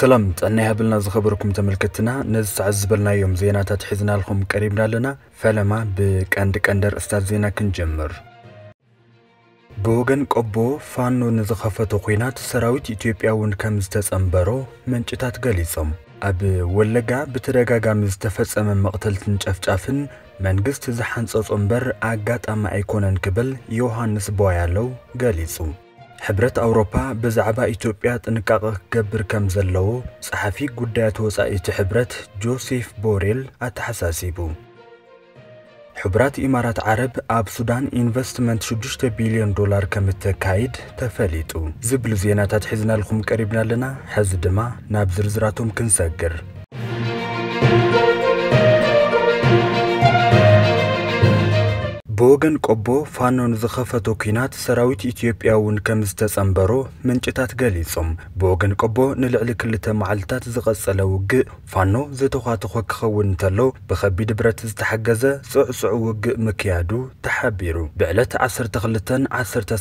ሰላም ጠና ይሃብልና ዝኸበርኩም ተመልከትና ነዚ ሰዓት ዝበልናዮም ዜናታት ሒዝናልኩም ቀሪብና ኣለና ፈለማ ብቀንዲ ቀንዲ ርእስታት ዜና ክንጀምር ብወገን ቆቦ ፋኖ ንዝኸፈቶ ኩናት ሰራዊት ኢትዮጵያ እውን ከም ዝተጸንበሮ መንጭታት ገሊፆም ኣብ ወለጋ ብተደጋጋሚ ዝተፈጸመ መቕተልትን ጨፍጫፍን መንግስቲ ዝሓንጸጾ እምበር ኣጋጣሚ ኣይኮነን ክብል ዮሃንስ ቦያለው ገሊጹ ሕብረት ኣውሮፓ ብዛዕባ ኢትዮጵያ ጥንቃቐ ክገብር ከም ዘለዎ ጸሓፊ ጉዳያት ወጻኢ እቲ ሕብረት ጆሴፍ ቦሬል ኣተሓሳሲቡ ሕቡራት ኢማራት ዓረብ ኣብ ሱዳን ኢንቨስትመንት 6 ቢልዮን ዶላር ከም እተካይድ ተፈሊጡ ዝብሉ ዜናታት ሒዝናልኩም ቀሪብና ኣለና ሕዚ ድማ ናብ ዝርዝራቶም ክንሰግር ብወገን ቆቦ ፋኖን ዝኸፈቶ ኩናት ሰራዊት ኢትዮጵያ እውን ከም ዝተጸንበሮ ምንጭታት ገሊጾም ብወገን ቆቦ ንልዕሊ ክልተ መዓልትታት ዝቐጸለ ውግእ ፋኖ ዘተዃትኾ ክኸውን እንተሎ ብኸቢድ ብረት ዝተሓገዘ ጽዕጽዑ ውግእ ምክያዱ ተሓቢሩ ብዕለት 13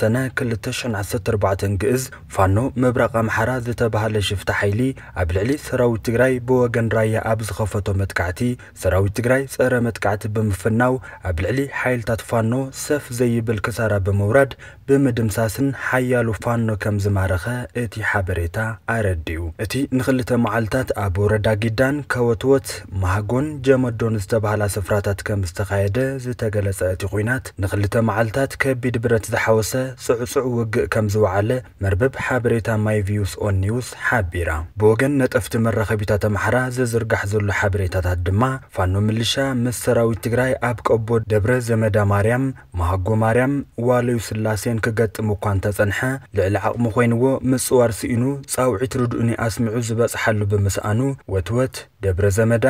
ሰነ 214 ግእዝ ፋኖ ምብራቕ ኣምሓራ ዝተባህለ ሽፍታ ሓይሊ ኣብ ልዕሊ ሰራዊት ትግራይ ብወገን ራያ ኣብ ዝኸፈቶ መጥካዕቲ ሰራዊት ትግራይ ፀረ መጥካዕቲ ብምፍናው ኣብ ልዕሊ ሓይልታት ፋኖ ሰፍ ዘይብል ክሳራ ብምውራድ ብምድምሳስን ሓያሉ ፋኖ ከም ዝማረኸ እቲ ሓበሬታ ኣረድዩ እቲ ንክልተ መዓልትታት ኣብ ወረዳ ጊዳን ከወትወት ማህጎን ጀመዶን ዝተባህላ ስፍራታት ከም ዝተካየደ ዝተገለጸ እቲ ኩናት ንክልተ መዓልትታት ከቢድ ብረት ዝሓወሰ ፅዕፅዕ ውግእ ከም ዝወዓለ መርበብ ሓበሬታ ማይ ቪዩስ ኦን ኒውስ ሓቢራ ብወገን ነጠፍቲ መራኸቢታት ኣምሓራ ዝዝርጋሕ ዘሎ ሓበሬታታት ድማ ፋኖ ምልሻ ምስ ሰራዊት ትግራይ ኣብ ቀቦ ደብረ ዘመዳ ማርያም መሃጎ ማርያም ዋለዩ ስላሴን ክገጥም እኳ እንተጸንሐ ልዕሊ ዓቕሚ ኮይንዎ ምጽዋር ስኢኑ ጻውዒት ርድኡኒ ኣስምዑ ዝበጽሓሉ ብምስኣኑ ወትወት ደብረ ዘመዳ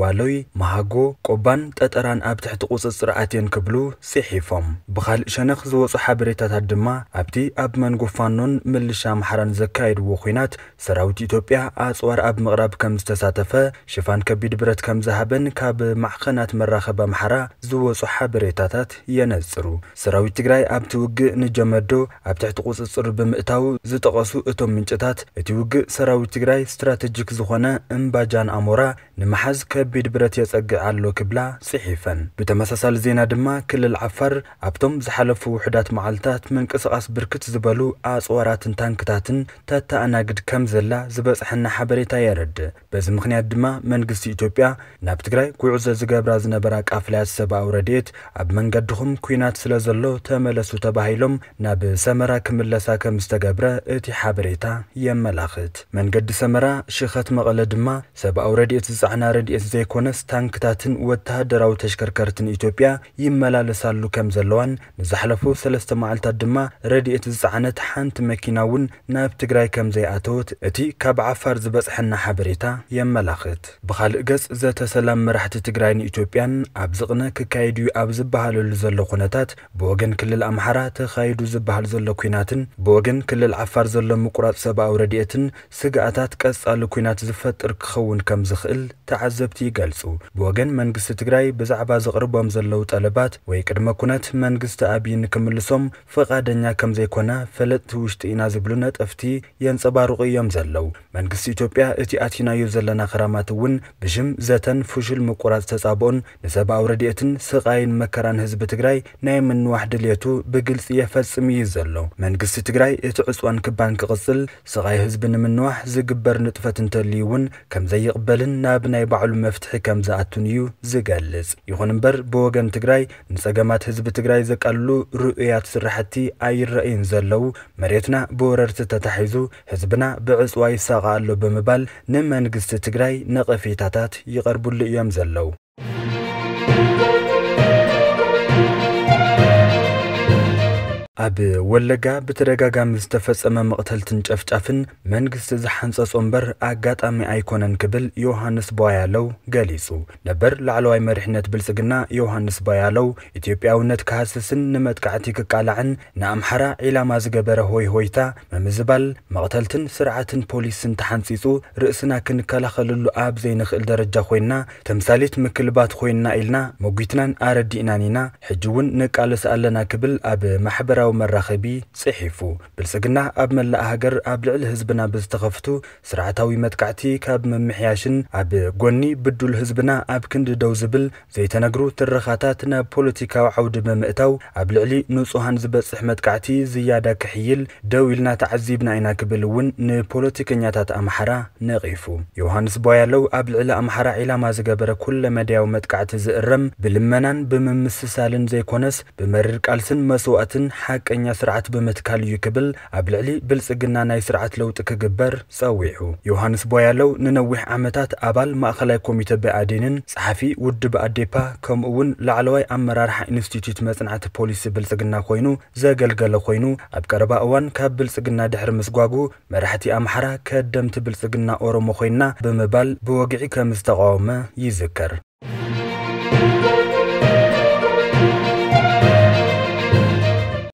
ዋለይ መሃጎ ቆባን ጠጠራን ኣብ ትሕቲ ቁፅፅር ኣትየን ክብሉ ጽሒፎም ብኻልእ ሸነኽ ዝወፁ ሓበሬታታት ድማ ኣብቲ ኣብ መንጎ ፋኖን ምልሻ ኣምሓራን ዘካየድዎ ኩናት ሰራዊት ኢትዮጵያ ኣጽዋር ኣብ ምቕራብ ከም ዝተሳተፈ ሽፋን ከቢድ ብረት ከም ዝሃበን ካብ ማዕኸናት መራኸብ ኣምሓራ ዝወፁ ሓበ ሓበሬታታት የነፅሩ ሰራዊት ትግራይ ኣብቲ ውግእ ንጀመዶ ኣብ ትሕቲ ቁፅፅር ብምእታው ዝጠቐሱ እቶም ምንጭታት እቲ ውግእ ሰራዊት ትግራይ ስትራተጂክ ዝኾነ እምባጃን ኣሞራ ንመሓዝ ከቢድ ብረት የፀግእ ኣሎ ክብላ ፅሒፈን ብተመሳሳሊ ዜና ድማ ክልል ዓፋር ኣብቶም ዝሓለፉ ውሕዳት መዓልትታት ምንቅስቓስ ብርክት ዝበሉ ኣፅዋራትን ታንክታትን ተተኣናግድ ከም ዘላ ዝበፅሐና ሓበሬታ የረድእ በዚ ምክንያት ድማ መንግስቲ ኢትዮጵያ ናብ ትግራይ ጉዕዞ ዝገብራ ዝነበራ ቃፍልያት ሰብኣዊ ረድኤት ኣብ መንገድኹም ኩናት ስለ ዘሎ ተመለሱ ተባሂሎም ናብ ሰመራ ክምለሳ ከም ዝተገብረ እቲ ሓበሬታ የመላኽት መንገዲ ሰመራ ሽኸት መቐለ ድማ ሰብኣዊ ረድኤት ዝፃዕና ረድኤት ዘይኮነስ ታንክታትን ወተሃደራዊ ተሽከርከርትን ኢትዮጵያ ይመላለሳሉ ከም ዘለዋን ንዝሓለፉ ሰለስተ መዓልታት ድማ ረድኤት ዝፀዓነት ሓንቲ መኪና እውን ናብ ትግራይ ከም ዘይኣተወት እቲ ካብ ዓፋር ዝበፅሐና ሓበሬታ የመላኽት ብካልእ ገጽ ዘተሰላም መራሕቲ ትግራይ ንኢትዮጵያን ኣብ ዝቕነ ክካየድ እዩ ኣብ ዝበሃለሉ ዘሎ ኩነታት ብወገን ክልል ኣምሓራ ተኻይዱ ዝበሃል ዘሎ ኩናትን ብወገን ክልል ዓፋር ዘሎ ምቁራፅ ሰብኣዊ ረድኤትን ስግኣታት ቀጻሊ ኩናት ዝፈጥር ክኸውን ከም ዝኽእል ተዓዘብቲ ይገልጹ ብወገን መንግስቲ ትግራይ ብዛዕባ ዘቕርቦም ዘለው ጠለባት ወይ ቅድመ ኩነት መንግስቲ ኣብይ ንክምልሶም ፈቓደኛ ከም ዘይኮነ ፈለጥቲ ውሽጢ ኢና ዝብሉ ነጠፍቲ የንፀባርቑ እዮም ዘለው መንግስቲ ኢትዮጵያ እቲ ኣትናዮ ዘለና ኸራማት እውን ብሽም ዘተን ፍሽል ምቁራፅ ተጻብኦን ንሰብኣዊ ረድኤትን ስቓይን መከራን ህዝቢ ትግራይ ናይ ምንዋሕ ድሌቱ ብግልፂ የፈጽም እዩ ዘሎ መንግስቲ ትግራይ እቲ ዕፅዋን ክባን ክቕፅል ስቓይ ህዝቢ ንምንዋሕ ዝግበር ንጥፈት እንተልዩ እውን ከም ዘይቕበልን ናብ ናይ ባዕሉ መፍትሒ ከም ዝኣቱን እዩ ዝገልጽ ይኹን እምበር ብወገን ትግራይ ንጸገማት ህዝቢ ትግራይ ዘቃልሉ ርእያት ስራሕቲ ኣይረአዩን ዘለው መሬትና ብወረርቲ ተታሒዙ ህዝብና ብዕፅዋ ይሳቃ ኣሎ ብምባል ንመንግስቲ ትግራይ ነቐፌታታት ይቐርቡሉ እዮም ዘለው ኣብ ወለጋ ብተደጋጋሚ ዝተፈጸመ መቕተልትን ጨፍጫፍን መንግስቲ ዝሓንጸጽ እምበር ኣጋጣሚ ኣይኮነን ክብል ዮሃንስ ቦያለው ገሊጹ ነበር ላዕለዋይ መሪሕነት ብልጽግና ዮሃንስ ቦያለው ኢትዮጵያውነት ክሃስስን ንመጥቃዕቲ ክቃላዕን ንኣምሓራ ዒላማ ዝገበረ ሆይ ሆይታ መምዝባል መቕተልትን ስርዓትን ፖሊስን ተሓንጺጹ ርእስና ክንከላኸልሉ ኣብ ዘይንኽእል ደረጃ ኮይንና ተምሳሌት ምክልባት ኮይንና ኢልና መጒትናን ኣረዲእናን ኢና ሕጂ እውን ንቃልስ ኣለና ክብል ኣብ ማሕበራዊ ማሕበራዊ መራኸቢ ጽሒፉ ብልጽግና ኣብ መላእ ሃገር ኣብ ልዕሊ ህዝብና ብዝተኸፍቱ ስርዓታዊ መጥቃዕቲ ካብ ምምሕያሽን ኣብ ጎኒ ብዱል ህዝብና ኣብ ክንዲ ደው ዝብል ዘይተነግሩ ትረኻታት ናብ ፖለቲካዊ ዓውዲ ብምእታው ኣብ ልዕሊ ንጹሃን ዝበጽሕ መጥቃዕቲ ዝያዳ ክሕይል ደው ኢልና ተዓዚብና ኢና ክብል እውን ንፖለቲከኛታት ኣምሓራ ነቒፉ ዮሃንስ ቦያለው ኣብ ልዕሊ ኣምሓራ ዒላማ ዝገበረ ኩለ መድያዊ መጥቃዕቲ ዝእረም ብልመናን ብምምስሳልን ዘይኮነስ ብመሪር ቃልስን መስዋእትን ሓቀኛ ስርዓት ብምትካል እዩ ክብል ኣብ ልዕሊ ብልፅግና ናይ ስርዓት ለውጢ ክግበር ፀዊዑ ዮሃንስ ቦያለው ንነዊሕ ዓመታት ኣባል ማእኸላይ ኮሚቴ ብኣዴንን ጸሓፊ ውድብ ኣዴፓ ከምኡውን ላዕለዋይ ኣመራርሓ ኢንስቲትዩት መፅናዕቲ ፖሊሲ ብልጽግና ኮይኑ ዘገልገለ ኮይኑ ኣብ ቀረባ እዋን ካብ ብልፅግና ድሕሪ ምስጓጉ መራሕቲ ኣምሓራ ከደምቲ ብልጽግና ኦሮሞ ኮይንና ብምባል ብወግዒ ከም ዝተቃወመ ይዝከር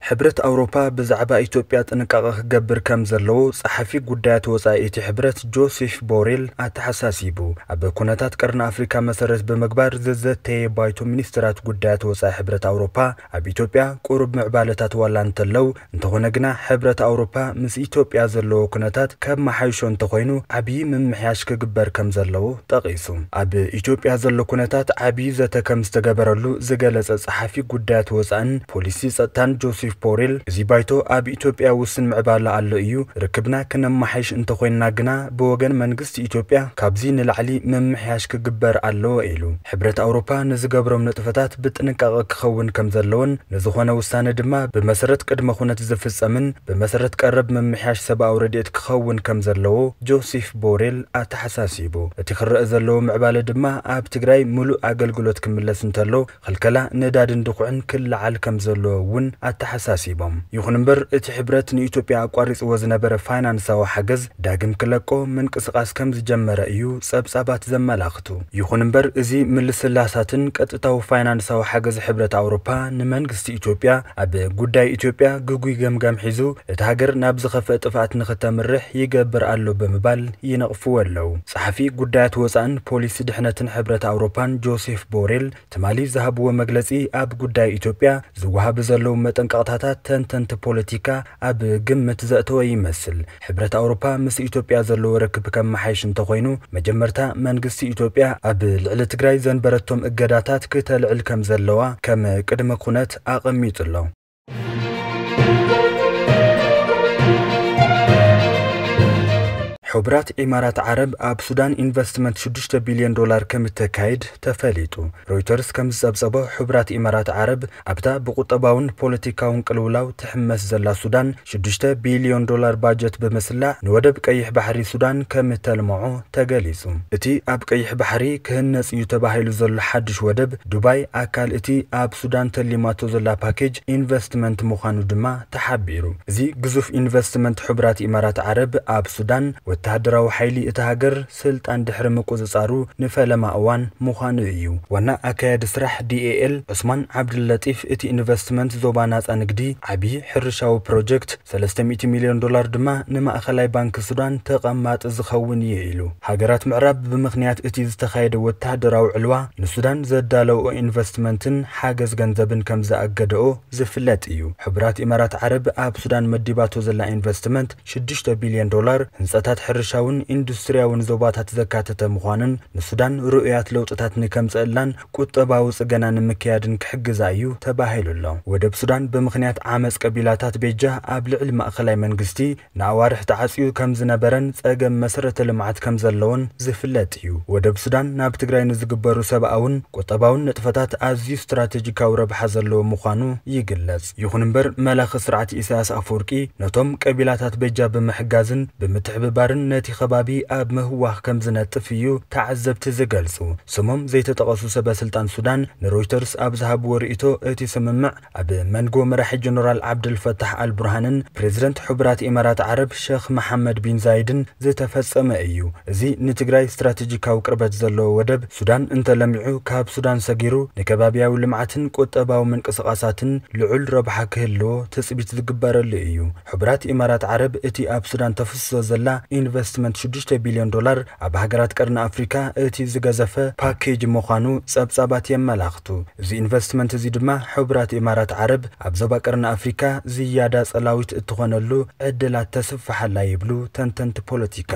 ሕብረት ኣውሮፓ ብዛዕባ ኢትዮጵያ ጥንቃቐ ክገብር ከም ዘለዎ ጸሓፊ ጉዳያት ወጻኢ እቲ ሕብረት ጆሴፍ ቦሬል ኣተሓሳሲቡ ኣብ ኩነታት ቀርኒ ኣፍሪካ መሰረት ብምግባር ዘዘተየ ባይቶ ሚኒስትራት ጉዳያት ወጻኢ ሕብረት ኣውሮፓ ኣብ ኢትዮጵያ ቁሩብ ምዕባለታት ዋላ እንተለው እንተኾነ ግና ሕብረት ኣውሮፓ ምስ ኢትዮጵያ ዘለዎ ኩነታት ከብ መሓይሾ እንተኮይኑ ዓብዪ ምምሕያሽ ክግበር ከም ዘለዎ ጠቒሱ ኣብ ኢትዮጵያ ዘሎ ኩነታት ዓብዪ ዘተ ከም ዝተገበረሉ ዝገለጸ ጸሓፊ ጉዳያት ወጻእን ፖሊሲ ጸጥታን ጆሴፍ ፖሬል እዚ ባይቶ ኣብ ኢትዮጵያ ውስን ምዕባለ ኣሎ እዩ ርክብና ክነማሓይሽ እንተኮይንና ግና ብወገን መንግስቲ ኢትዮጵያ ካብዚ ንላዕሊ መምሕያሽ ክግበር ኣለዎ ኢሉ ሕብረት ኣውሮፓ ንዝገብሮም ንጥፈታት ብጥንቃቐ ክኸውን ከም ዘለዎን ንዝኾነ ውሳነ ድማ ብመሰረት ቅድመ ኩነት ዝፍፀምን ብመሰረት ቀረብ መምሕያሽ ሰብኣዊ ረድኤት ክኸውን ከም ዘለዎ ጆሴፍ ቦሬል ኣተሓሳሲቡ እቲ ክረአ ዘለዎ ምዕባለ ድማ ኣብ ትግራይ ሙሉእ ኣገልግሎት ክምለስ እንተሎ ክልከላ ንዳድን ድኩዕን ክለዓል ከም ዘለዎ እውን ኣተሓሳ ተሓሳሲቦም። ይኹን እምበር እቲ ሕብረት ንኢትዮጵያ ኣቋሪፅዎ ዝነበረ ፋይናንሳዊ ሓገዝ ዳግም ክለቆ ምንቅስቓስ ከም ዝጀመረ እዩ ጸብጻባት ዘመላኽቱ። ይኹን እምበር እዚ ምልስላሳትን ቀጥታዊ ፋይናንሳዊ ሓገዝ ሕብረት ኣውሮፓ ንመንግስቲ ኢትዮጵያ ኣብ ጉዳይ ኢትዮጵያ ግጉይ ገምጋም ሒዙ እቲ ሃገር ናብ ዝኸፍአ ጥፋኣት ንኽተምርሕ ይገብር ኣሎ ብምባል ይነቕፍዎ ኣለዉ። ጸሓፊ ጉዳያት ወፃእን ፖሊሲ ድሕነትን ሕብረት ኣውሮፓን ጆሴፍ ቦሬል ትማሊ ዝሃብዎ መግለጺ ኣብ ጉዳይ ኢትዮጵያ ዝወሃብ ዘለዉ መጠንቀቕታ ዓመታታት ተንተንቲ ፖለቲካ ኣብ ግምት ዘእተወ ይመስል ሕብረት ኣውሮፓ ምስ ኢትዮጵያ ዘለዎ ርክብ መሓይሽ እንተኮይኑ መጀመርታ መንግስቲ ኢትዮጵያ ኣብ ልዕሊ ትግራይ ዘንበረቶም እገዳታት ክተልዕል ከም ዘለዋ ከም ቅድመ ኩነት ኣቐሚጡ ኣሎ ሕቡራት ዒማራት ዓረብ ኣብ ሱዳን ኢንቨስትመንት 6 ቢልዮን ዶላር ከም እተካይድ ተፈሊጡ ሮይተርስ ከም ዝጸብጸቦ ሕቡራት ኢማራት ዓረብ ኣብታ ብቁጠባውን ፖለቲካውን ቅልውላው ትሕመስ ዘላ ሱዳን 6 ቢልዮን ዶላር ባጀት ብምስላዕ ንወደብ ቀይሕ ባሕሪ ሱዳን ከም እተልምዖ ተገሊጹ እቲ ኣብ ቀይሕ ባሕሪ ክህነጽ እዩ ተባሂሉ ዘሎ ሓድሽ ወደብ ዱባይ ኣካል እቲ ኣብ ሱዳን ተሊማቶ ዘላ ፓኬጅ ኢንቨስትመንት ምዃኑ ድማ ተሓቢሩ እዚ ግዙፍ ኢንቨስትመንት ሕቡራት ኢማራት ዓረብ ኣብ ሱዳን ወተሃደራዊ ሓይሊ እቲ ሃገር ስልጣን ድሕሪ ምቁፅፃሩ ንፈለማ እዋን ምዃኑ እዩ ዋና ኣካየዲ ስራሕ ዲኤኤል ዑስማን ዓብድልለጢፍ እቲ ኢንቨስትመንት ዞባ ናፃ ንግዲ ዓብዪ ሕርሻዊ ፕሮጀክት 300 ሚልዮን ዶላር ድማ ንማእኸላይ ባንኪ ሱዳን ተቐማጢ ዝኸውን እዩ ኢሉ ሃገራት ምዕራብ ብምኽንያት እቲ ዝተኻየደ ወተሃደራዊ ዕልዋ ንሱዳን ዘዳለውኦ ኢንቨስትመንትን ሓገዝ ገንዘብን ከም ዝኣገደኦ ዝፍለጥ እዩ ሕቡራት ኢማራት ዓረብ ኣብ ሱዳን መዲባቶ ዘላ ኢንቨስትመንት 6 ቢልዮን ዶላር ህንፀታት ሕርሻውን ኢንዱስትርያውን ዞባታት ዘካተተ ምዃንን ንሱዳን ርኡያት ለውጥታት ንከምፅእላን ቁጠባዊ ፅገና ንምክያድን ክሕግዛ እዩ ተባሂሉ ኣሎ ወደብ ሱዳን ብምኽንያት ዓመፅ ቀቢላታት ቤጃ ኣብ ልዕሊ ማእኸላይ መንግስቲ ንኣዋርሕ ተዓፅዩ ከም ዝነበረን ፀገም መሰረተ ልምዓት ከም ዘለዎን ዝፍለጥ እዩ ወደብ ሱዳን ናብ ትግራይ ንዝግበሩ ሰብኣውን ቁጠባውን ንጥፈታት ኣዝዩ ስትራቴጂካዊ ረብሓ ዘለዎ ምዃኑ ይግለጽ ይኹን እምበር መላኽ ስርዓት ኢሳያስ ኣፈወርቂ ነቶም ቀቢላታት ቤጃ ብምሕጋዝን ብምትሕብባርን ግን ነቲ ከባቢ ኣብ ምህዋህ ከም ዝነጥፍ እዩ ተዓዘብቲ ዝገልጹ ስሞም ዘይተጠቐሱ ሰበስልጣን ሱዳን ንሮይተርስ ኣብ ዝሃብዎ ርእቶ እቲ ስምምዕ ኣብ መንጎ መራሒ ጀነራል ዓብድልፈታሕ ኣልብርሃንን ፕሬዚደንት ሕቡራት ኤማራት ዓረብ ሸክ መሓመድ ቢን ዛይድን ዝተፈጸመ እዩ እዚ ንትግራይ ስትራቴጂካዊ ቅርበት ዘለዎ ወደብ ሱዳን እንተለሚዑ ካብ ሱዳን ሰጊሩ ንከባብያዊ ልምዓትን ቆጠባዊ ምንቅስቓሳትን ልዑል ረብሓ ክህልዎ ትፅቢት ዝግበረሉ እዩ ሕቡራት ኤማራት ዓረብ እቲ ኣብ ሱዳን ተፍስሶ ዘላ ኢንቨስትመንት 6 ቢሊዮን ዶላር ኣብ ሃገራት ቀርኒ ኣፍሪካ እቲ ዝገዘፈ ፓኬጅ ምዃኑ ጸብጻባት የመላኽቱ እዚ ኢንቨስትመንት እዚ ድማ ሕቡራት ኢማራት ዓረብ ኣብ ዞባ ቀርኒ ኣፍሪካ ዝያዳ ጸላዊት እትኾነሉ ዕድላት ተስፋሓላ ይብሉ ተንተንቲ ፖለቲካ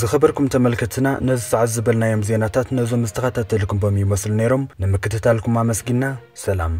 ዝኸበርኩም ተመልከትና ነዚ ሰዓት ዝበልናዮም ዜናታት ነዞም ዝተኸታተልኩምቦም ቦም ይመስሉ ነይሮም ንምክትታልኩም ኣመስጊና ሰላም